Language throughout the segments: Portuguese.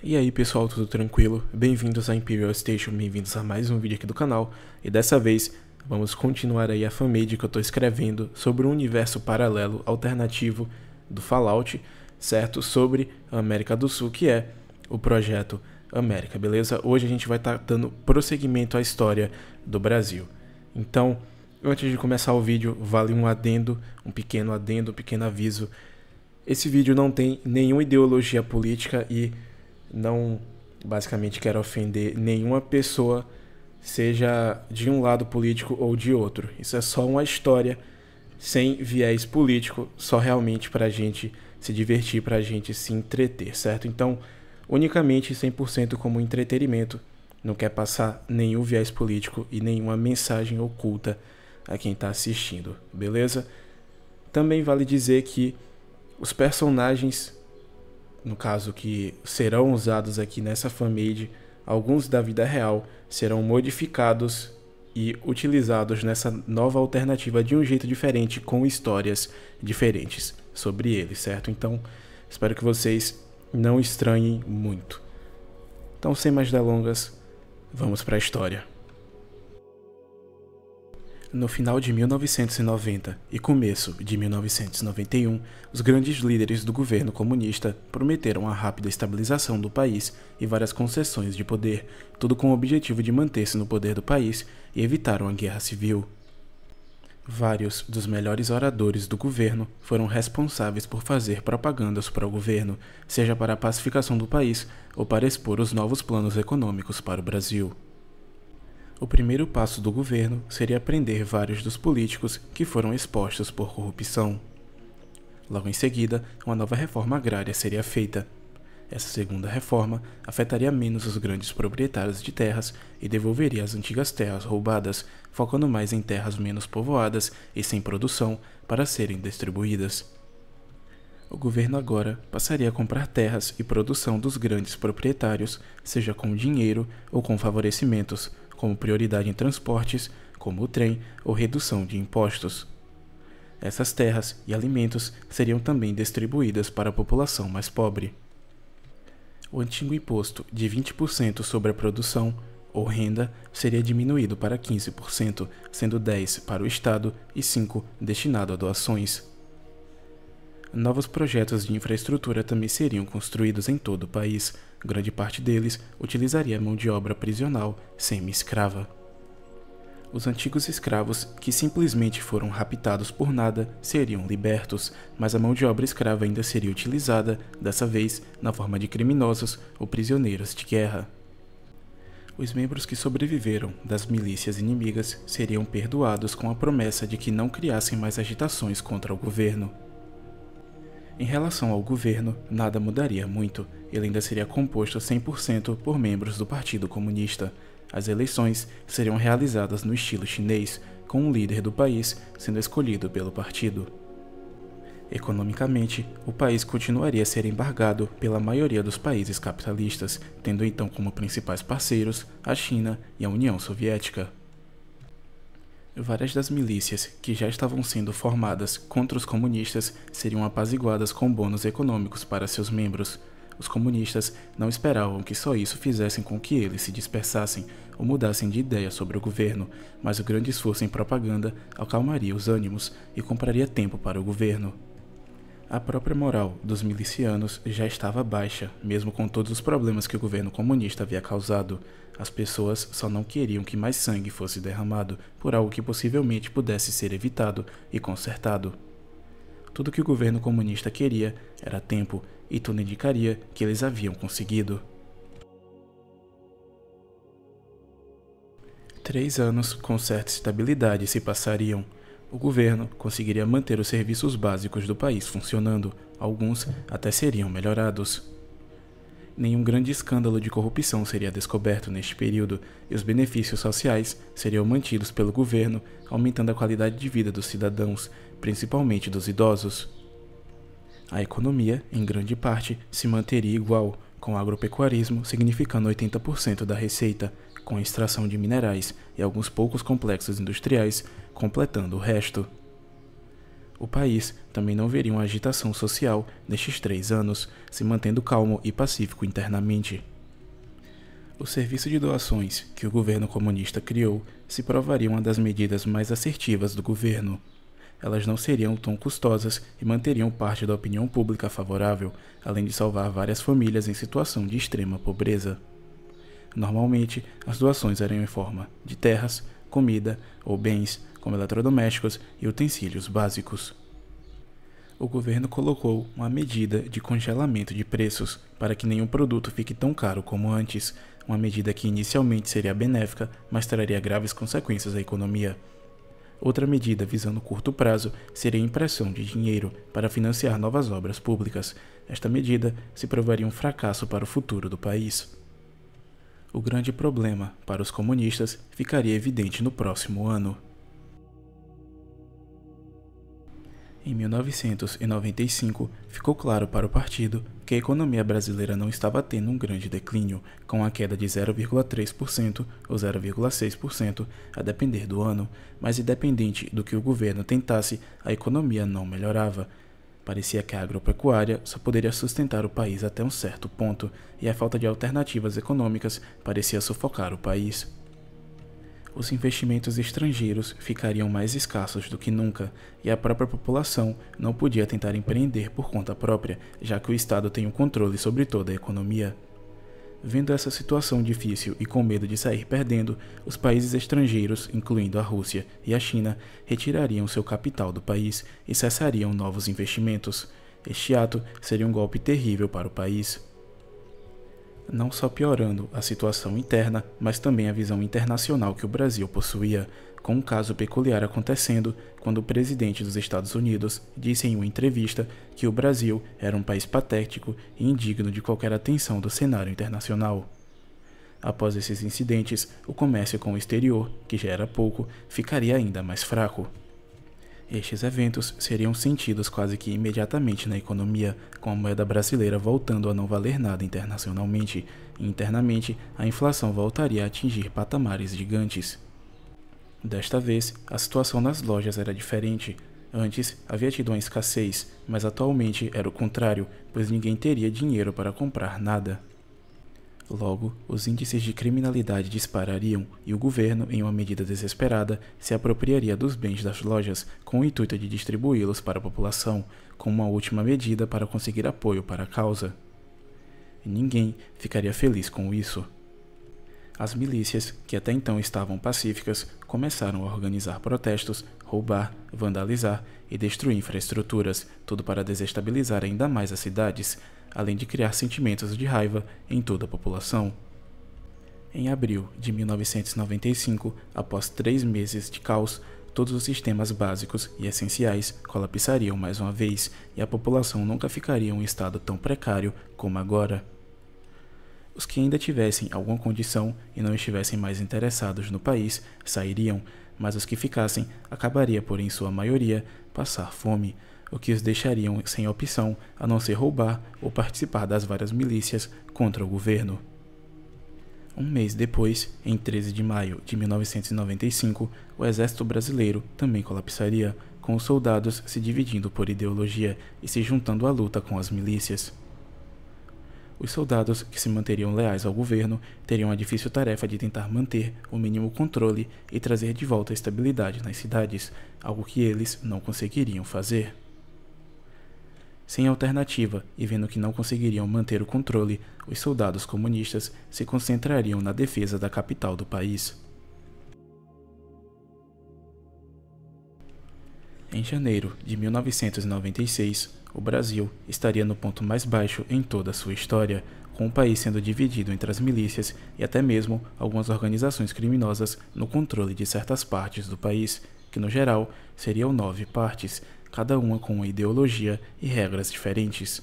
E aí pessoal, tudo tranquilo? Bem-vindos à Imperial Station, bem-vindos a mais um vídeo aqui do canal e dessa vez vamos continuar aí a fanmade que eu estou escrevendo sobre um universo paralelo alternativo do Fallout, certo? Sobre a América do Sul, que é o projeto América, beleza? Hoje a gente vai estar tá dando prosseguimento à história do Brasil. Então, antes de começar o vídeo, vale um adendo, um pequeno adendo, um pequeno aviso. Esse vídeo não tem nenhuma ideologia política e não basicamente quero ofender nenhuma pessoa, seja de um lado político ou de outro. Isso é só uma história sem viés político, só realmente para a gente se divertir, para a gente se entreter, certo? Então, unicamente 100% como entretenimento, não quer passar nenhum viés político e nenhuma mensagem oculta a quem está assistindo, beleza? Também vale dizer que os personagens no caso que serão usados aqui nessa fanmade, alguns da vida real serão modificados e utilizados nessa nova alternativa de um jeito diferente, com histórias diferentes sobre ele, certo? Então, espero que vocês não estranhem muito. Então, sem mais delongas, vamos para a história. No final de 1990 e começo de 1991, os grandes líderes do governo comunista prometeram a rápida estabilização do país e várias concessões de poder, tudo com o objetivo de manter-se no poder do país e evitar uma guerra civil. Vários dos melhores oradores do governo foram responsáveis por fazer propagandas para o governo, seja para a pacificação do país ou para expor os novos planos econômicos para o Brasil o primeiro passo do governo seria prender vários dos políticos que foram expostos por corrupção. Logo em seguida, uma nova reforma agrária seria feita. Essa segunda reforma afetaria menos os grandes proprietários de terras e devolveria as antigas terras roubadas, focando mais em terras menos povoadas e sem produção para serem distribuídas. O governo agora passaria a comprar terras e produção dos grandes proprietários, seja com dinheiro ou com favorecimentos, como prioridade em transportes, como o trem, ou redução de impostos. Essas terras e alimentos seriam também distribuídas para a população mais pobre. O antigo imposto de 20% sobre a produção ou renda seria diminuído para 15%, sendo 10% para o Estado e 5% destinado a doações. Novos projetos de infraestrutura também seriam construídos em todo o país, grande parte deles utilizaria mão de obra prisional semi-escrava. Os antigos escravos, que simplesmente foram raptados por nada, seriam libertos, mas a mão de obra escrava ainda seria utilizada, dessa vez na forma de criminosos ou prisioneiros de guerra. Os membros que sobreviveram das milícias inimigas seriam perdoados com a promessa de que não criassem mais agitações contra o governo. Em relação ao governo, nada mudaria muito. Ele ainda seria composto 100% por membros do Partido Comunista. As eleições seriam realizadas no estilo chinês, com o líder do país sendo escolhido pelo partido. Economicamente, o país continuaria a ser embargado pela maioria dos países capitalistas, tendo então como principais parceiros a China e a União Soviética. Várias das milícias que já estavam sendo formadas contra os comunistas seriam apaziguadas com bônus econômicos para seus membros. Os comunistas não esperavam que só isso fizessem com que eles se dispersassem ou mudassem de ideia sobre o governo, mas o grande esforço em propaganda acalmaria os ânimos e compraria tempo para o governo. A própria moral dos milicianos já estava baixa, mesmo com todos os problemas que o governo comunista havia causado. As pessoas só não queriam que mais sangue fosse derramado por algo que possivelmente pudesse ser evitado e consertado. Tudo que o governo comunista queria era tempo, e tudo indicaria que eles haviam conseguido. Três anos com certa estabilidade se passariam, o governo conseguiria manter os serviços básicos do país funcionando, alguns até seriam melhorados. Nenhum grande escândalo de corrupção seria descoberto neste período e os benefícios sociais seriam mantidos pelo governo, aumentando a qualidade de vida dos cidadãos, principalmente dos idosos. A economia, em grande parte, se manteria igual, com o agropecuarismo significando 80% da receita, com extração de minerais e alguns poucos complexos industriais, completando o resto. O país também não veria uma agitação social nestes três anos, se mantendo calmo e pacífico internamente. O serviço de doações que o governo comunista criou se provaria uma das medidas mais assertivas do governo. Elas não seriam tão custosas e manteriam parte da opinião pública favorável, além de salvar várias famílias em situação de extrema pobreza. Normalmente, as doações eram em forma de terras, comida ou bens, como eletrodomésticos e utensílios básicos. O governo colocou uma medida de congelamento de preços para que nenhum produto fique tão caro como antes, uma medida que inicialmente seria benéfica, mas traria graves consequências à economia. Outra medida visando curto prazo seria a impressão de dinheiro para financiar novas obras públicas. Esta medida se provaria um fracasso para o futuro do país. O grande problema para os comunistas ficaria evidente no próximo ano. Em 1995, ficou claro para o partido que a economia brasileira não estava tendo um grande declínio, com a queda de 0,3% ou 0,6% a depender do ano, mas independente do que o governo tentasse, a economia não melhorava, Parecia que a agropecuária só poderia sustentar o país até um certo ponto, e a falta de alternativas econômicas parecia sufocar o país. Os investimentos estrangeiros ficariam mais escassos do que nunca, e a própria população não podia tentar empreender por conta própria, já que o Estado tem o um controle sobre toda a economia. Vendo essa situação difícil e com medo de sair perdendo, os países estrangeiros, incluindo a Rússia e a China, retirariam seu capital do país e cessariam novos investimentos. Este ato seria um golpe terrível para o país. Não só piorando a situação interna, mas também a visão internacional que o Brasil possuía com um caso peculiar acontecendo quando o presidente dos Estados Unidos disse em uma entrevista que o Brasil era um país patético e indigno de qualquer atenção do cenário internacional. Após esses incidentes, o comércio com o exterior, que já era pouco, ficaria ainda mais fraco. Estes eventos seriam sentidos quase que imediatamente na economia, com a moeda brasileira voltando a não valer nada internacionalmente, e internamente a inflação voltaria a atingir patamares gigantes. Desta vez, a situação nas lojas era diferente. Antes havia tido uma escassez, mas atualmente era o contrário, pois ninguém teria dinheiro para comprar nada. Logo, os índices de criminalidade disparariam e o governo, em uma medida desesperada, se apropriaria dos bens das lojas com o intuito de distribuí-los para a população, como uma última medida para conseguir apoio para a causa. Ninguém ficaria feliz com isso. As milícias, que até então estavam pacíficas, começaram a organizar protestos, roubar, vandalizar e destruir infraestruturas, tudo para desestabilizar ainda mais as cidades, além de criar sentimentos de raiva em toda a população. Em abril de 1995, após três meses de caos, todos os sistemas básicos e essenciais colapsariam mais uma vez e a população nunca ficaria em um estado tão precário como agora. Os que ainda tivessem alguma condição e não estivessem mais interessados no país sairiam, mas os que ficassem acabaria por, em sua maioria, passar fome, o que os deixariam sem opção a não ser roubar ou participar das várias milícias contra o governo. Um mês depois, em 13 de maio de 1995, o exército brasileiro também colapsaria, com os soldados se dividindo por ideologia e se juntando à luta com as milícias. Os soldados, que se manteriam leais ao governo, teriam a difícil tarefa de tentar manter o mínimo controle e trazer de volta a estabilidade nas cidades, algo que eles não conseguiriam fazer. Sem alternativa e vendo que não conseguiriam manter o controle, os soldados comunistas se concentrariam na defesa da capital do país. Em janeiro de 1996, o Brasil estaria no ponto mais baixo em toda a sua história, com o país sendo dividido entre as milícias e até mesmo algumas organizações criminosas no controle de certas partes do país, que no geral seriam nove partes, cada uma com uma ideologia e regras diferentes.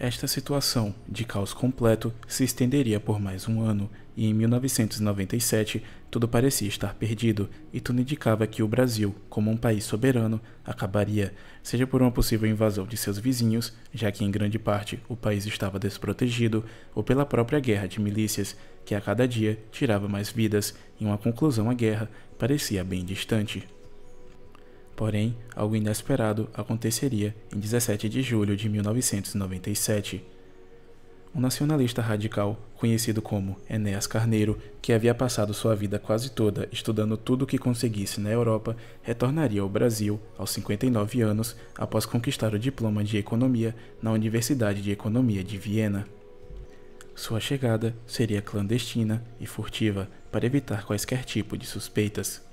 Esta situação de caos completo se estenderia por mais um ano, e em 1997 tudo parecia estar perdido, e tudo indicava que o Brasil, como um país soberano, acabaria, seja por uma possível invasão de seus vizinhos, já que em grande parte o país estava desprotegido, ou pela própria guerra de milícias, que a cada dia tirava mais vidas, e uma conclusão à guerra parecia bem distante. Porém, algo inesperado aconteceria em 17 de julho de 1997. Um nacionalista radical, conhecido como Enéas Carneiro, que havia passado sua vida quase toda estudando tudo o que conseguisse na Europa, retornaria ao Brasil aos 59 anos após conquistar o diploma de Economia na Universidade de Economia de Viena. Sua chegada seria clandestina e furtiva para evitar quaisquer tipo de suspeitas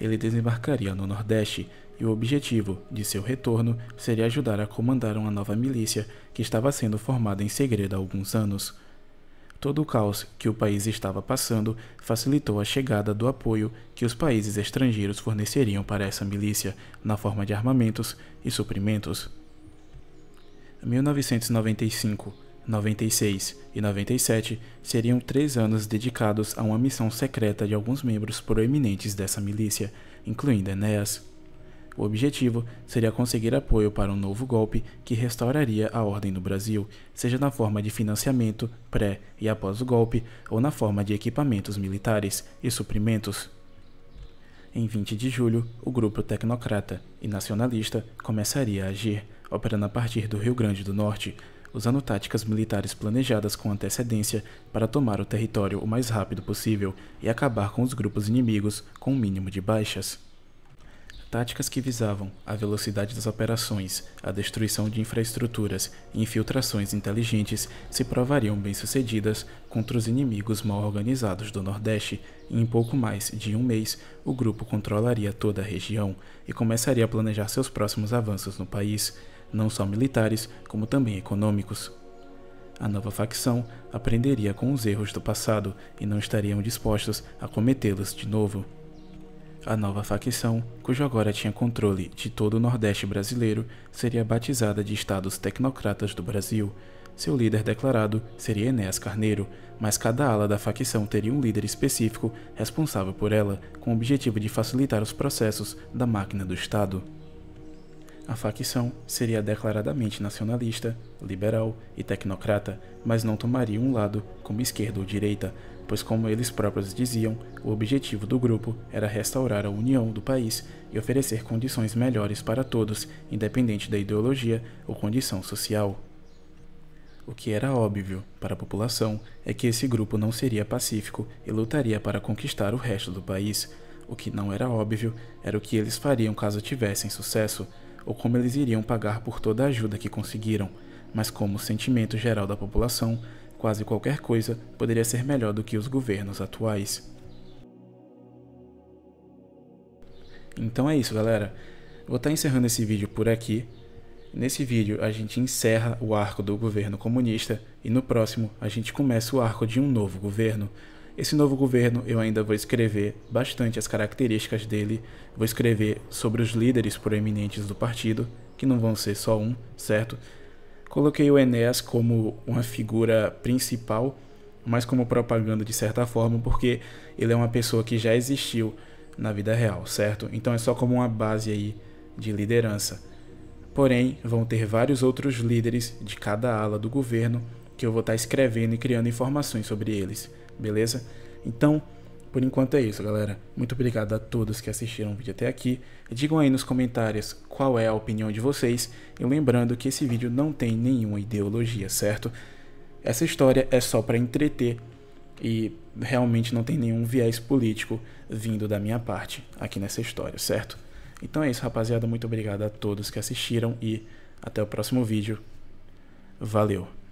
ele desembarcaria no Nordeste e o objetivo de seu retorno seria ajudar a comandar uma nova milícia que estava sendo formada em segredo há alguns anos. Todo o caos que o país estava passando facilitou a chegada do apoio que os países estrangeiros forneceriam para essa milícia, na forma de armamentos e suprimentos. 1995 96 e 97 seriam três anos dedicados a uma missão secreta de alguns membros proeminentes dessa milícia, incluindo Enéas. O objetivo seria conseguir apoio para um novo golpe que restauraria a ordem no Brasil, seja na forma de financiamento pré e após o golpe, ou na forma de equipamentos militares e suprimentos. Em 20 de julho, o grupo tecnocrata e nacionalista começaria a agir, operando a partir do Rio Grande do Norte, usando táticas militares planejadas com antecedência para tomar o território o mais rápido possível e acabar com os grupos inimigos com o um mínimo de baixas. Táticas que visavam a velocidade das operações, a destruição de infraestruturas e infiltrações inteligentes se provariam bem-sucedidas contra os inimigos mal organizados do Nordeste, e em pouco mais de um mês o grupo controlaria toda a região e começaria a planejar seus próximos avanços no país não só militares, como também econômicos. A nova facção aprenderia com os erros do passado e não estariam dispostos a cometê-los de novo. A nova facção, cujo agora tinha controle de todo o Nordeste brasileiro, seria batizada de Estados Tecnocratas do Brasil. Seu líder declarado seria Enéas Carneiro, mas cada ala da facção teria um líder específico responsável por ela, com o objetivo de facilitar os processos da máquina do Estado. A facção seria declaradamente nacionalista, liberal e tecnocrata, mas não tomaria um lado, como esquerda ou direita, pois, como eles próprios diziam, o objetivo do grupo era restaurar a união do país e oferecer condições melhores para todos, independente da ideologia ou condição social. O que era óbvio para a população é que esse grupo não seria pacífico e lutaria para conquistar o resto do país. O que não era óbvio era o que eles fariam caso tivessem sucesso ou como eles iriam pagar por toda a ajuda que conseguiram, mas como o sentimento geral da população, quase qualquer coisa poderia ser melhor do que os governos atuais. Então é isso, galera. Vou estar tá encerrando esse vídeo por aqui. Nesse vídeo, a gente encerra o arco do governo comunista e no próximo, a gente começa o arco de um novo governo. Esse novo governo eu ainda vou escrever bastante as características dele, vou escrever sobre os líderes proeminentes do partido, que não vão ser só um, certo? Coloquei o Enéas como uma figura principal, mas como propaganda de certa forma, porque ele é uma pessoa que já existiu na vida real, certo? Então é só como uma base aí de liderança. Porém, vão ter vários outros líderes de cada ala do governo que eu vou estar escrevendo e criando informações sobre eles beleza? Então, por enquanto é isso, galera. Muito obrigado a todos que assistiram o vídeo até aqui. Digam aí nos comentários qual é a opinião de vocês. E lembrando que esse vídeo não tem nenhuma ideologia, certo? Essa história é só para entreter e realmente não tem nenhum viés político vindo da minha parte aqui nessa história, certo? Então é isso, rapaziada. Muito obrigado a todos que assistiram e até o próximo vídeo. Valeu!